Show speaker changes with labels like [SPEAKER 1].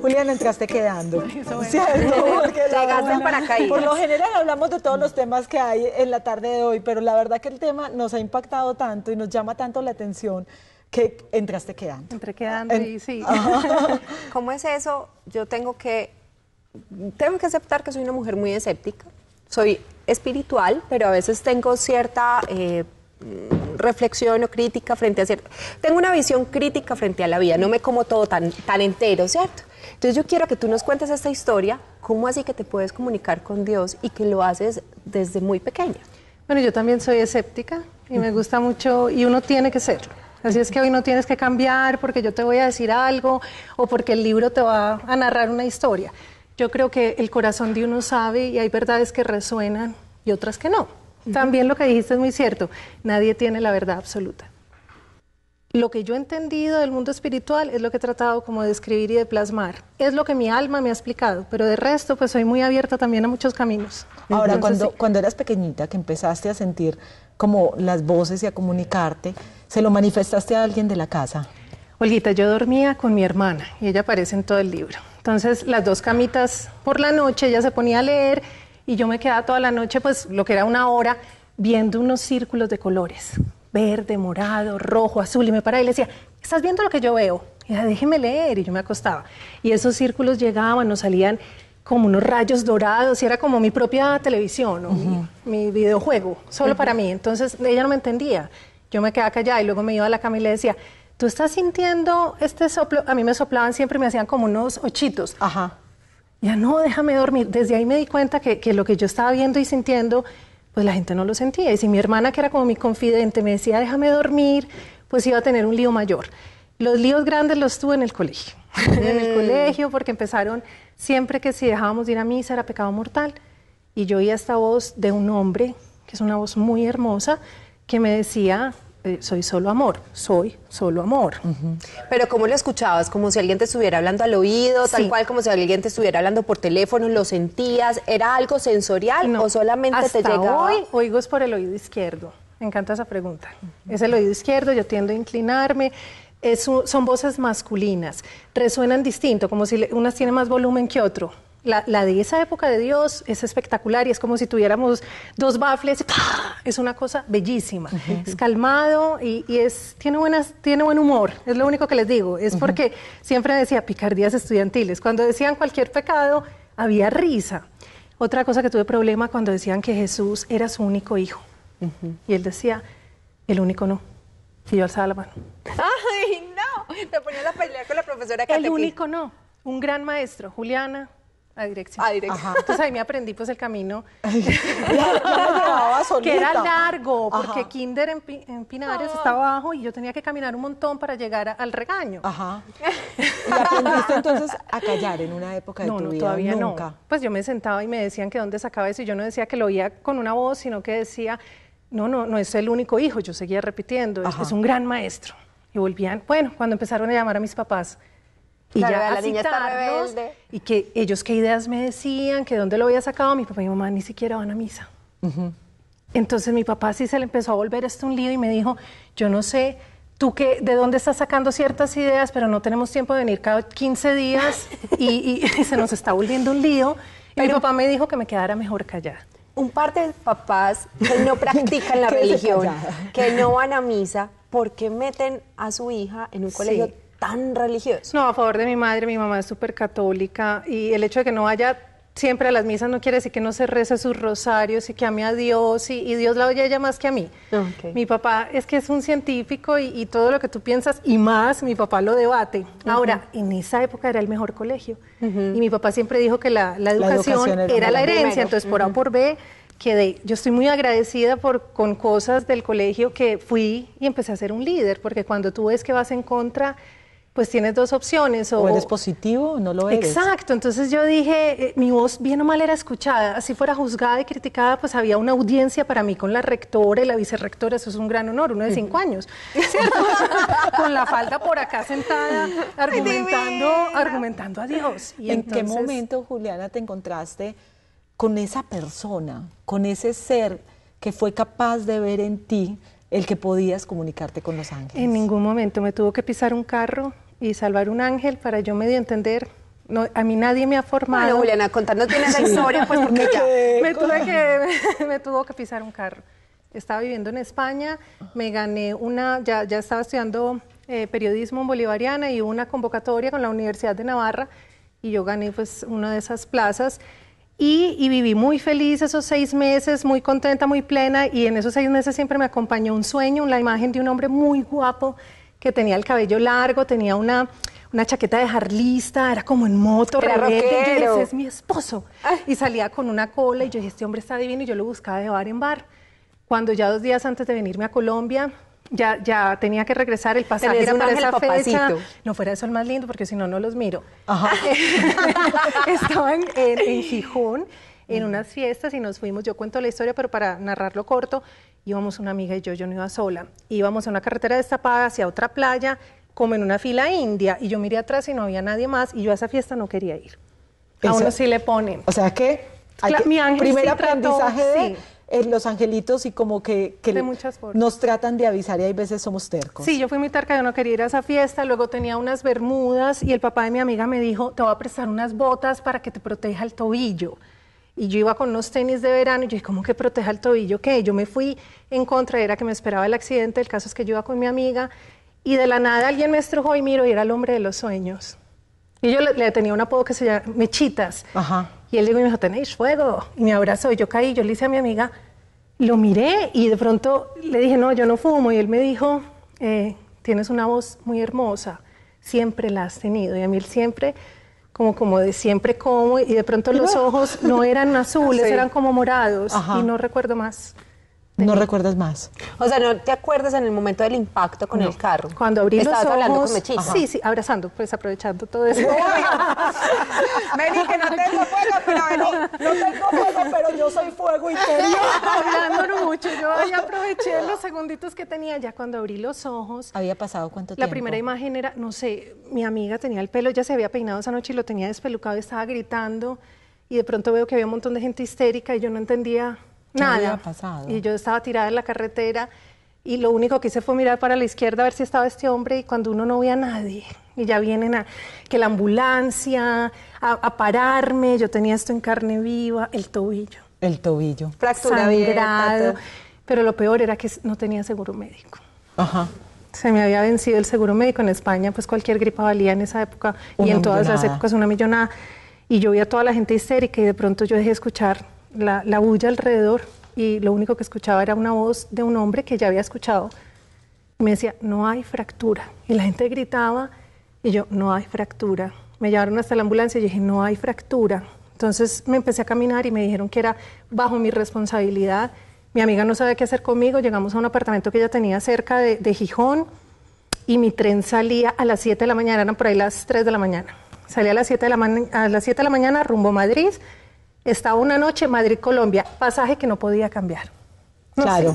[SPEAKER 1] Juliana, entraste quedando. Por lo general hablamos de todos los temas que hay en la tarde de hoy, pero la verdad que el tema nos ha impactado tanto y nos llama tanto la atención que entraste quedando. Entré quedando y sí. ¿Cómo es eso? Yo tengo que, tengo que aceptar que soy una mujer muy escéptica. Soy espiritual, pero a veces tengo cierta... Eh, reflexión o crítica frente a cierto. Tengo una visión crítica frente a la vida, no me como todo tan, tan entero, ¿cierto? Entonces yo quiero que tú nos cuentes esta historia, cómo así que te puedes comunicar con Dios y que lo haces desde muy pequeña.
[SPEAKER 2] Bueno, yo también soy escéptica y me gusta mucho, y uno tiene que serlo. Así es que hoy no tienes que cambiar porque yo te voy a decir algo o porque el libro te va a narrar una historia. Yo creo que el corazón de uno sabe y hay verdades que resuenan y otras que no. También lo que dijiste es muy cierto, nadie tiene la verdad absoluta. Lo que yo he entendido del mundo espiritual es lo que he tratado como de escribir y de plasmar. Es lo que mi alma me ha explicado, pero de resto pues soy muy abierta también a muchos caminos. Ahora, cuando,
[SPEAKER 1] cuando eras pequeñita, que empezaste a sentir como las voces y a comunicarte, ¿se lo manifestaste a alguien de la casa?
[SPEAKER 2] Olguita, yo dormía con mi hermana y ella aparece en todo el libro. Entonces, las dos camitas por la noche, ella se ponía a leer y yo me quedaba toda la noche, pues lo que era una hora, viendo unos círculos de colores, verde, morado, rojo, azul, y me paraba y le decía, ¿estás viendo lo que yo veo? Y ella, déjeme leer, y yo me acostaba. Y esos círculos llegaban, nos salían como unos rayos dorados, y era como mi propia televisión o mi, videojuego, solo para mí. Entonces ella no me entendía. Yo me quedaba callada y luego me iba a la cama y le decía, ¿tú estás sintiendo este soplo? A mí me soplaban siempre, me hacían como unos ochitos. Ajá no, déjame dormir. Desde ahí me di cuenta que, que, lo que yo estaba viendo y sintiendo, pues la gente no lo sentía. Y si mi hermana, que era como mi confidente, me decía, déjame dormir, pues iba a tener un lío mayor. Los líos grandes los tuve en el colegio. en el colegio, porque empezaron siempre que si dejábamos de ir a misa era pecado mortal. Y yo oía esta voz de un hombre, que es una voz muy hermosa, que me decía, eh, soy solo amor, soy solo amor.
[SPEAKER 1] Pero ¿cómo lo escuchabas? Como si alguien te estuviera hablando al oído, tal cual como si alguien te estuviera hablando por teléfono, lo sentías, ¿era algo sensorial o solamente te llegaba? Hoy
[SPEAKER 2] oigo es por el oído izquierdo. Me encanta esa pregunta. Es el oído izquierdo, yo tiendo a inclinarme. son voces masculinas, resuenan distinto, como si unas tienen más volumen que otro. La, de esa época de Dios es espectacular y es como si tuviéramos dos bafles, es una cosa bellísima. Es calmado y, tiene, buen humor, es lo único que les digo. Es porque siempre decía picardías estudiantiles. Cuando decían cualquier pecado, había risa. Otra cosa que tuve problema cuando decían que Jesús era su único hijo. Y él decía, el único no. Y yo alzaba la mano. ¡Ay, no! ponía con la profesora El único no. Un gran maestro, Juliana, a dirección. Entonces ahí me aprendí pues el camino.
[SPEAKER 1] que era largo, porque
[SPEAKER 2] kinder en, Pinares estaba abajo y yo tenía que caminar un montón para llegar al
[SPEAKER 1] regaño. Ajá. ¿Y aprendiste entonces a callar en una época de no, no, Todavía Nunca. no.
[SPEAKER 2] Pues yo me sentaba y me decían que dónde sacaba eso y yo no decía que lo oía con una voz, sino que decía, no, no, no es el único hijo. Yo seguía repitiendo, es un gran maestro. Y volvían, bueno, cuando empezaron a llamar a mis papás,
[SPEAKER 1] y la
[SPEAKER 2] y que ellos qué ideas me decían, que dónde lo había sacado, mi papá y mi mamá ni siquiera van a misa. Entonces mi papá sí se le empezó a volver esto un lío y me dijo, yo no sé tú qué de dónde estás sacando ciertas ideas, pero no tenemos tiempo de venir cada 15 días y, se nos está volviendo un lío. Y mi papá me dijo que me quedara mejor callada. Un par de papás que no practican la religión, que no van a misa, ¿por qué meten a su hija en un colegio tan religioso? No, a favor de mi madre, mi mamá es súper católica y el hecho de que no vaya siempre a las misas no quiere decir que no se reza sus rosarios y que ame a Dios y, Dios la oye a ella más que a mí. Mi papá es que es un científico y, todo lo que tú piensas y más, mi papá lo debate. Ahora, en esa época era el mejor colegio y mi papá siempre dijo que la, educación, era, la herencia, entonces por A por B quedé. Yo estoy muy agradecida por, con cosas del colegio que fui y empecé a ser un líder, porque cuando tú ves que vas en contra pues tienes dos opciones. O, eres
[SPEAKER 1] positivo no lo eres.
[SPEAKER 2] Exacto, entonces yo dije, eh, mi voz bien o mal era escuchada, así fuera juzgada y criticada, pues había una audiencia para mí con la rectora y la vicerrectora, eso es un gran honor, uno de cinco años, con la falda por acá sentada, argumentando,
[SPEAKER 1] argumentando a Dios. ¿En qué momento, Juliana, te encontraste con esa persona, con ese ser que fue capaz de ver en ti el que podías comunicarte con los ángeles?
[SPEAKER 2] En ningún momento me tuvo que pisar un carro, y salvar un ángel para yo medio entender. No, a mí nadie me ha formado. Bueno, Juliana, contando tienes la historia, pues porque ya. Me tuve que, me, tuvo que pisar un carro. Estaba viviendo en España, me gané una, ya, ya estaba estudiando eh, periodismo periodismo bolivariana y hubo una convocatoria con la Universidad de Navarra y yo gané pues una de esas plazas. Y, y, viví muy feliz esos seis meses, muy contenta, muy plena, y en esos seis meses siempre me acompañó un sueño, la imagen de un hombre muy guapo que tenía el cabello largo, tenía una, una chaqueta de jarlista, era como en moto, era y ese es mi esposo. Y salía con una cola y yo dije, este hombre está divino y yo lo buscaba de bar en bar. Cuando ya dos días antes de venirme a Colombia, ya, ya tenía que regresar, el pasaje era para esa No fuera eso el más lindo, porque si no, no los miro. Estaban en, en Gijón en unas fiestas y nos fuimos, yo cuento la historia, pero para narrarlo corto, íbamos una amiga y yo, yo no iba sola, íbamos a una carretera destapada hacia otra playa, como en una fila india, y yo miré atrás y no había nadie más, y yo a esa fiesta no quería ir. a uno sí le ponen. O sea
[SPEAKER 1] que, mi primer aprendizaje de... Eh, los angelitos y como que, nos tratan de avisar y hay veces somos tercos. Sí,
[SPEAKER 2] yo fui muy terca, yo no quería ir a esa fiesta, luego tenía unas bermudas y el papá de mi amiga me dijo, te voy a prestar unas botas para que te proteja el tobillo y yo iba con unos tenis de verano y yo dije, ¿cómo que proteja el tobillo? ¿Qué? Yo me fui en contra, era que me esperaba el accidente, el caso es que yo iba con mi amiga y de la nada alguien me estrujó y miro y era el hombre de los sueños. Y yo le, tenía un apodo que se llama Mechitas. Y él dijo me dijo, tenéis fuego. Y me abrazó y yo caí, yo le hice a mi amiga, lo miré y de pronto le dije, no, yo no fumo. Y él me dijo, eh, tienes una voz muy hermosa, siempre la has tenido. Y a mí él siempre como, como de siempre como, y de pronto los ojos no eran azules, eran como
[SPEAKER 1] morados, y no
[SPEAKER 2] recuerdo más.
[SPEAKER 1] No recuerdas más. O sea, no te acuerdas en el momento del impacto con el carro. Cuando abrí los ojos. hablando con Mechita. Sí,
[SPEAKER 2] sí, abrazando, pues aprovechando todo eso.
[SPEAKER 1] Vení, que no tengo fuego, pero vení, no tengo fuego, pero yo soy fuego interior. hablando mucho, yo ahí aproveché
[SPEAKER 2] segunditos que tenía, ya cuando abrí los ojos.
[SPEAKER 1] ¿Había pasado cuánto tiempo? La primera
[SPEAKER 2] imagen era, no sé, mi amiga tenía el pelo, ya se había peinado esa noche y lo tenía despelucado, Y estaba gritando. Y de pronto veo que había un montón de gente histérica y yo no entendía nada. ¿Qué había
[SPEAKER 1] pasado? Y yo
[SPEAKER 2] estaba tirada en la carretera y lo único que hice fue mirar para la izquierda a ver si estaba este hombre y cuando uno no ve a nadie y ya vienen a que la ambulancia, a, pararme, yo tenía esto en carne viva, el tobillo.
[SPEAKER 1] El tobillo. Fractura sangrado.
[SPEAKER 2] Pero lo peor era que no tenía seguro médico. Ajá. Se me había vencido el seguro médico en España, pues cualquier gripa valía en esa época y en todas las épocas una millonada. Y yo vi a toda la gente histérica y de pronto yo dejé escuchar la, la bulla alrededor y lo único que escuchaba era una voz de un hombre que ya había escuchado. Me decía, no hay fractura. Y la gente gritaba y yo, no hay fractura. Me llevaron hasta la ambulancia y dije, no hay fractura. Entonces me empecé a caminar y me dijeron que era bajo mi responsabilidad mi amiga no sabe qué hacer conmigo, llegamos a un apartamento que ella tenía cerca de, Gijón y mi tren salía a las 7 de la mañana, eran por ahí las 3 de la mañana. Salía a las 7 de la, mañana rumbo a Madrid, estaba una noche Madrid-Colombia, pasaje que no podía cambiar.
[SPEAKER 1] claro.